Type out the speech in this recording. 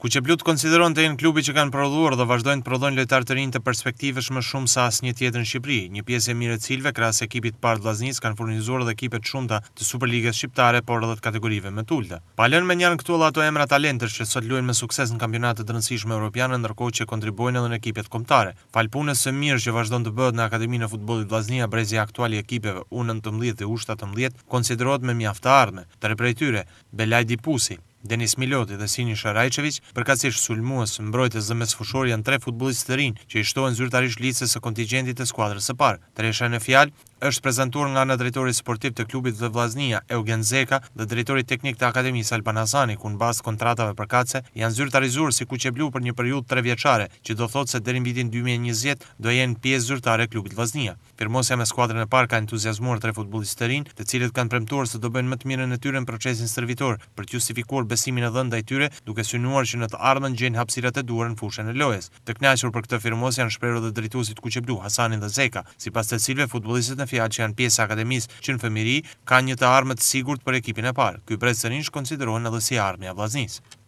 ku që blut konsideron të jenë klubi që kanë prodhuar dhe vazhdojnë të prodhojnë lojtarë të rinjë të perspektivës më shumë sa asë një tjetër në Shqipëri, një pjesë e mire cilve kras ekipit partë të Laznis kanë furnizuar dhe ekipet shumëta të Superligës Shqiptare, por edhe të kategorive me tullëta. Palën me njën këtu ato emra talentër që sot luen me sukses në kampionatet të nësishme europiane, nërko që kontribuojnë edhe në ekipet komtare. Falpunës së mirë që të në Akademinë e brezi ekipeve dhe me Denis Miloti dhe Sini Sharajqevic, përkacisht sulmuës mbrojtës dhe mes fushor janë tre futbolistë të rinë që i shtohen zyrtarisht lice së kontingentit të skuadrës së parë. Tresha në fjalë është prezentuar nga në drejtori sportiv të klubit dhe vlaznia Eugen Zeka dhe drejtori teknik të Akademisë Hasani, ku në bazë kontratave për kace, janë zyrtarizuar si ku që blu për një periud tre vjeqare, që do thotë se derin vitin 2020 do jenë pjesë zyrtare klubit vlaznia. Firmosja me skuadrën e parë ka entuziasmuar tre futbolistë të cilët kanë premtuar se do bëjnë më të mirën në tyre në procesin sërvitor për të justifikuar besimin e dhënda i tyre, duke synuar që në të ardhën gjenë hapsirat e duar në fushën e lojes. Të knashur për këtë firmosja në shprerë dhe drejtusit ku që blu, Hasanin dhe Zeka, si pas të cilve futbolistët në fja që janë pjesë akademisë që në fëmiri ka një të armët sigur të për ekipin e parë. Ky brezë të rinjështë konsiderohen edhe si armi një vllaznisë.